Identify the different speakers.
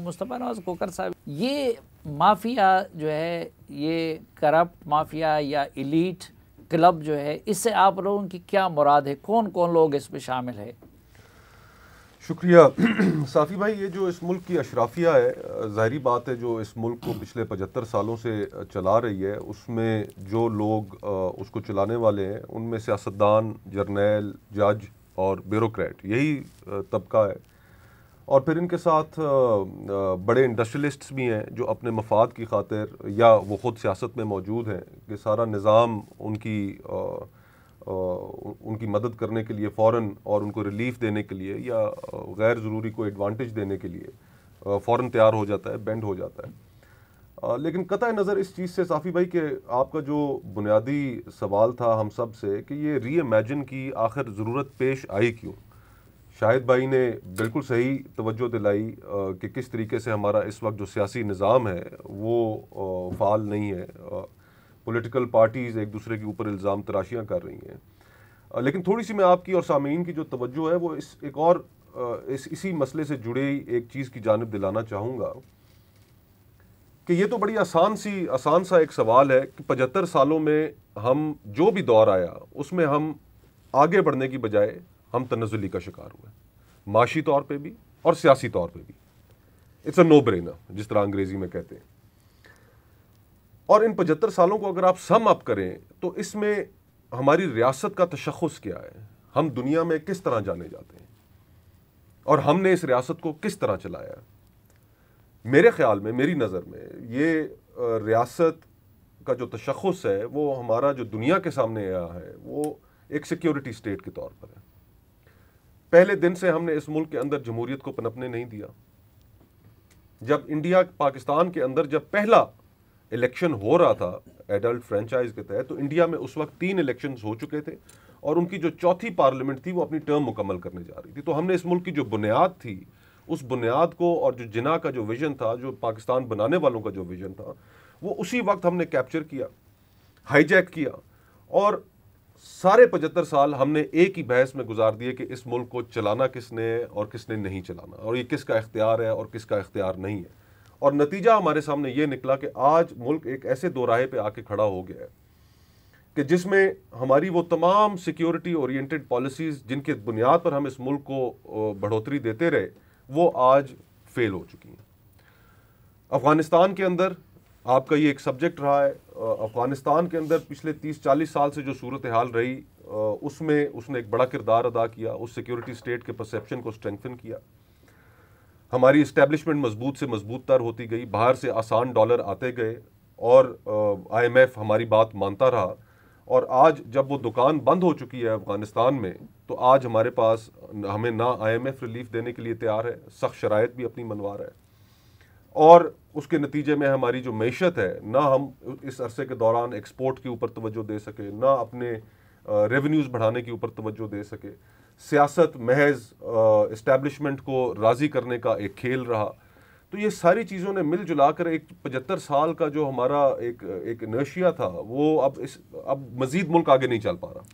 Speaker 1: मुस्तफ़ा नवाज कोकर साहब ये माफिया जो है ये करप्ट माफिया या इलीट क्लब जो है इससे आप लोगों की क्या मुराद है कौन कौन लोग इसमें शामिल है शुक्रिया साफ़ी भाई ये जो इस मुल्क की अशराफिया है ज़ाहरी बात है जो इस मुल्क को पिछले पचहत्तर सालों से चला रही है उसमें जो लोग उसको चलाने वाले हैं उनमें सियासतदान जर्नैल जज और ब्यूरोक्रेट यही तबका है और फिर इनके साथ बड़े इंडस्ट्रियलिस्ट्स भी हैं जो अपने मफाद की खातिर या वो ख़ुद सियासत में मौजूद हैं कि सारा निज़ाम उनकी आ, आ, उनकी मदद करने के लिए फ़ौर और उनको रिलीफ देने के लिए या गैर ज़रूरी को एडवांटेज देने के लिए फ़ौर तैयार हो जाता है बेंड हो जाता है आ, लेकिन कत नज़र इस चीज़ से साफ़ी भाई कि आपका जो बुनियादी सवाल था हम सब से कि ये री की आखिर ज़रूरत पेश आई क्यों शाहिद भाई ने बिल्कुल सही तवज्जो दिलाई कि किस तरीके से हमारा इस वक्त जो सियासी निज़ाम है वो फाल नहीं है पॉलिटिकल पार्टीज़ एक दूसरे के ऊपर इल्ज़ाम तराशियाँ कर रही हैं लेकिन थोड़ी सी मैं आपकी और सामीन की जो तवज्जो है वो इस एक और इस इसी मसले से जुड़े एक चीज़ की जानब दिलाना चाहूँगा कि ये तो बड़ी आसान सी आसान सा एक सवाल है कि पचहत्तर सालों में हम जो भी दौर आया उसमें हम आगे बढ़ने की बजाय हम तनजुली का शिकार हुए हैं माशी तौर पर भी और सियासी तौर पर भी इट्स अ नो ब्रेनर जिस तरह अंग्रेजी में कहते हैं और इन पचहत्तर सालों को अगर आप सम अप करें तो इसमें हमारी रियासत का तशखस क्या है हम दुनिया में किस तरह जाने जाते हैं और हमने इस रियासत को किस तरह चलाया मेरे ख्याल में मेरी नज़र में ये रियासत का जो तशखस है वो हमारा जो दुनिया के सामने आया है वो एक सिक्योरिटी स्टेट के तौर पर है पहले दिन से हमने इस मुल्क के अंदर जमहूरियत को पनपने नहीं दिया जब इंडिया पाकिस्तान के अंदर जब पहला इलेक्शन हो रहा था एडल्ट फ्रेंचाइज के तहत तो इंडिया में उस वक्त तीन इलेक्शन हो चुके थे और उनकी जो चौथी पार्लियामेंट थी वो अपनी टर्म मुकम्मल करने जा रही थी तो हमने इस मुल्क की जो बुनियाद थी उस बुनियाद को और जो जिना का जो विज़न था जो पाकिस्तान बनाने वालों का जो विज़न था वो उसी वक्त हमने कैप्चर किया हाईजैक किया और सारे पचहत्तर साल हमने एक ही बहस में गुजार दिए कि इस मुल्क को चलाना किसने और किसने नहीं चलाना और ये किसका इख्तियार है और किसका इख्तियार नहीं है और नतीजा हमारे सामने ये निकला कि आज मुल्क एक ऐसे दोराहे पे आके खड़ा हो गया है कि जिसमें हमारी वो तमाम सिक्योरिटी ओरिएंटेड पॉलिसीज़ जिनके बुनियाद पर हम इस मुल्क को बढ़ोतरी देते रहे वो आज फेल हो चुकी हैं अफ़गानिस्तान के अंदर आपका ये एक सब्जेक्ट रहा है अफ़गानिस्तान के अंदर पिछले 30-40 साल से जो सूरत हाल रही उसमें उसने एक बड़ा किरदार अदा किया उस सिक्योरिटी स्टेट के परसेप्शन को स्ट्रेंथन किया हमारी इस्टेब्लिशमेंट मजबूत से मजबूत तर होती गई बाहर से आसान डॉलर आते गए और आईएमएफ हमारी बात मानता रहा और आज जब वो दुकान बंद हो चुकी है अफ़गानिस्तान में तो आज हमारे पास हमें ना आईएमएफ रिलीफ देने के लिए तैयार है सख्त शरात भी अपनी मनवा रहा है और उसके नतीजे में हमारी जो मीशत है ना हम इस अरसे के दौरान एक्सपोर्ट के ऊपर तोज्जो दे सके ना अपने रेवेन्यूज़ बढ़ाने के ऊपर तोज्जो दे सके सियासत महज इस्टेबलिशमेंट को राज़ी करने का एक खेल रहा तो ये सारी चीज़ों ने मिल जुला कर एक पचहत्तर साल का जो हमारा एक एक नशिया था वो अब इस अब मज़ीद मुल्क आगे नहीं चल पा रहा